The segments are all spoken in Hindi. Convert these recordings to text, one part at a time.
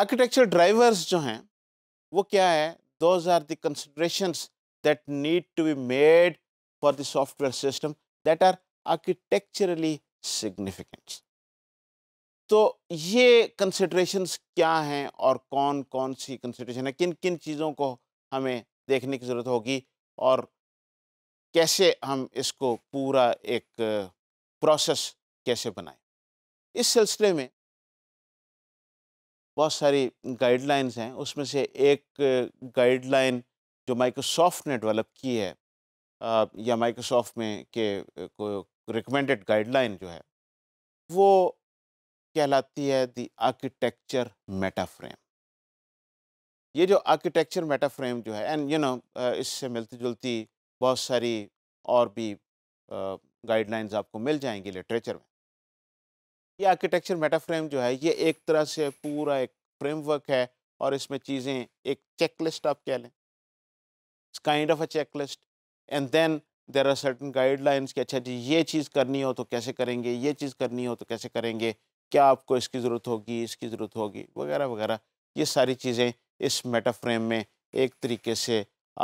आर्किटेक्चर ड्राइवर्स जो हैं वो क्या है those are considerations that need to be made for the software system that are architecturally significant तो ये कंसिडरेशन्स क्या हैं और कौन कौन सी कंसिड्रेशन है किन किन चीज़ों को हमें देखने की ज़रूरत होगी और कैसे हम इसको पूरा एक प्रोसेस कैसे बनाएं इस सिलसिले में बहुत सारी गाइडलाइंस हैं उसमें से एक गाइडलाइन जो माइक्रोसॉफ्ट ने डेवलप की है या माइक्रोसॉफ्ट में के रिकमेंडेड गाइडलाइन जो है वो कहलाती है दी आर्किटेक्चर मेटा फ्रेम ये जो आर्किटेक्चर मेटा फ्रेम जो है एंड यू नो इससे मिलती जुलती बहुत सारी और भी गाइडलाइंस आपको मिल जाएंगी लिटरेचर में ये आर्किटेक्चर मेटा फ्रेम जो है ये एक तरह से पूरा एक फ्रेमवर्क है और इसमें चीज़ें एक चेकलिस्ट आप कह लें kind of a checklist and then there are certain guidelines कि अच्छा जी ये चीज़ करनी हो तो कैसे करेंगे ये चीज़ करनी हो तो कैसे करेंगे क्या आपको इसकी ज़रूरत होगी इसकी ज़रूरत होगी वगैरह वगैरह ये सारी चीज़ें इस मेटा फ्रेम में एक तरीके से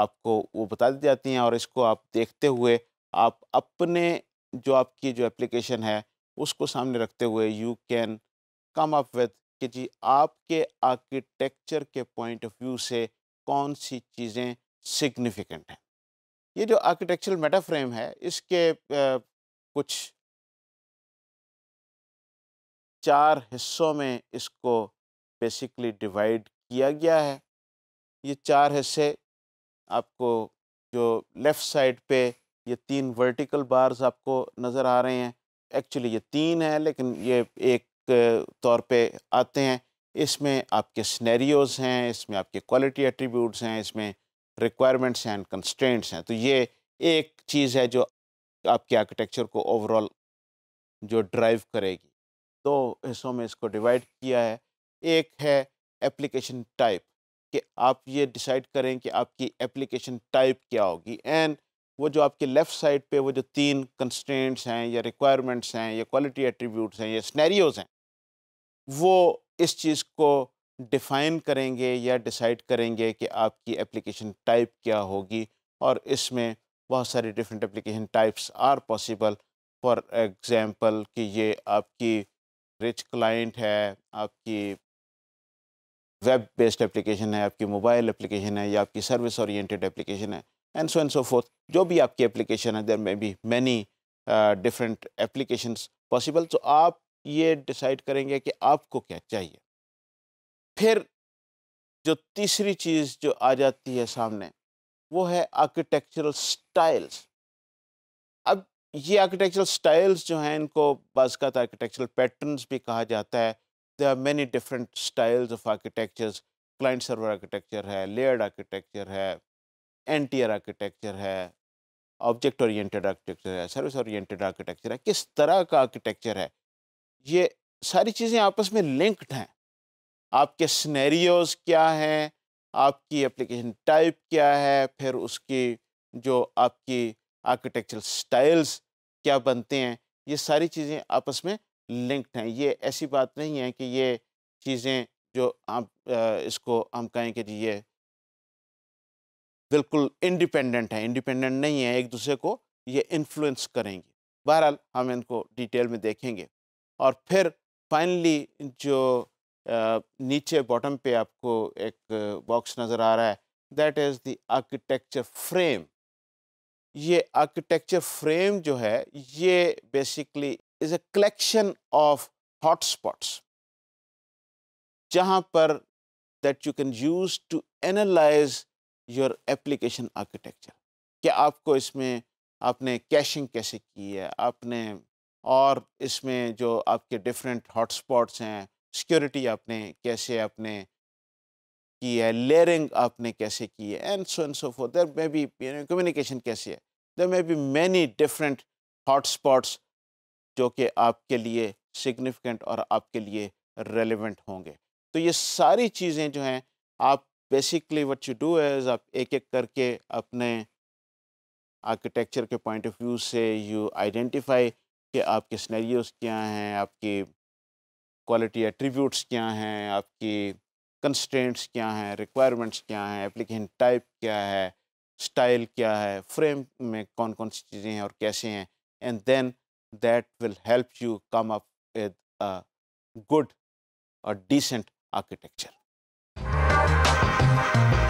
आपको वो बता दी जाती हैं और इसको आप देखते हुए आप अपने जो आपकी जो एप्लीकेशन है उसको सामने रखते हुए you can come up with कि जी आपके आर्किटेक्चर के पॉइंट ऑफ व्यू से कौन सी चीज़ें सिग्निफिकेंट हैं ये जो आर्किटेक्चरल मेटा फ्रेम है इसके आ, कुछ चार हिस्सों में इसको बेसिकली डिवाइड किया गया है ये चार हिस्से आपको जो लेफ़्ट साइड पे ये तीन वर्टिकल बार्स आपको नज़र आ रहे हैं एक्चुअली ये तीन हैं लेकिन ये एक तौर पे आते हैं इसमें आपके स्नैरियोज़ हैं इसमें आपके क्वालिटी एट्रीब्यूट्स हैं इसमें रिक्वायरमेंट्स हैं एंड कंस्ट्रेंट्स हैं तो ये एक चीज़ है जो आपके आर्किटेक्चर को ओवरऑल जो ड्राइव करेगी दो हिस्सों में इसको डिवाइड किया है एक है एप्लीकेशन टाइप कि आप ये डिसाइड करें कि आपकी एप्लीकेशन टाइप क्या होगी एंड वो जो आपके लेफ़्ट साइड पे वो जो तीन कंस्टेंट्स हैं या रिक्वायरमेंट्स हैं या क्वालिटी एट्रीब्यूट्स हैं या स्नैरियोज़ हैं वो इस चीज़ को डिफ़ाइन करेंगे या डिसाइड करेंगे कि आपकी एप्लीकेशन टाइप क्या होगी और इसमें बहुत सारे different application types are possible for example कि ये आपकी रिच क्लाइंट है आपकी वेब बेस्ड एप्लीकेशन है आपकी मोबाइल एप्लीकेशन है या आपकी सर्विस ओरिएंटेड एप्लीकेशन है and so and so forth जो भी आपकी एप्लीकेशन है there may be many different application possible तो आप ये डिसाइड करेंगे कि आपको क्या चाहिए फिर जो तीसरी चीज़ जो आ जाती है सामने वो है आर्किटेक्चरल स्टाइल्स अब ये आर्किटेक्चरल स्टाइल्स जो हैं इनको बाज़ात आर्किटेक्चरल पैटर्न्स भी कहा जाता है they are many different styles of architectures client server architecture है लेयर्ड आर्किटेक्चर है एन टी आर आर्किटेक्चर है ऑब्जेक्ट ओरिएंटेड आर्किटेक्चर है सर्विस ओरिएंटेड आर्किटेक्चर है किस तरह का आर्किटेक्चर है ये सारी चीज़ें आपस में लिंक्ड हैं आपके स्नैरियोज क्या हैं आपकी एप्लीकेशन टाइप क्या है फिर उसकी जो आपकी आर्किटेक्चरल स्टाइल्स क्या बनते हैं ये सारी चीज़ें आपस में लिंक्ड हैं ये ऐसी बात नहीं है कि ये चीज़ें जो आप इसको हम कहें कि ये बिल्कुल इंडिपेंडेंट हैं इंडिपेंडेंट नहीं है एक दूसरे को ये इन्फ्लुएंस करेंगी बहरहाल हम इनको डिटेल में देखेंगे और फिर फाइनली जो नीचे बॉटम पे आपको एक बॉक्स नज़र आ रहा है that is the architecture frame ये आर्किटेक्चर फ्रेम जो है ये basically is a collection of hot spots जहाँ पर that you can use to analyse your application architecture कि आपको इसमें आपने कैशिंग कैसे की है आपने और इसमें जो आपके डिफरेंट हॉटस्पॉट्स हैं सिक्योरिटी आपने कैसे आपने की है लेयरिंग आपने कैसे की है and so and so for there may be communication कैसे है there may be many different hotspots जो कि आपके लिए सिग्निफिकेंट और आपके लिए रेलिवेंट होंगे तो ये सारी चीज़ें जो हैं आप basically what you do as आप एक एक करके अपने आर्किटेक्चर के पॉइंट ऑफ व्यू से यू आइडेंटिफाई कि आपके स्नैरियोज क्या हैं आपकी क्वालिटी एट्रीब्यूट्स क्या हैं आपकी कंस्टेंट्स क्या हैं रिक्वायरमेंट्स क्या हैं एप्लीकेशन टाइप क्या है स्टाइल क्या है फ्रेम में कौन कौन सी चीज़ें हैं और कैसे हैं and then that will help you come up with good और डिसेंट आर्किटेक्चर Bye.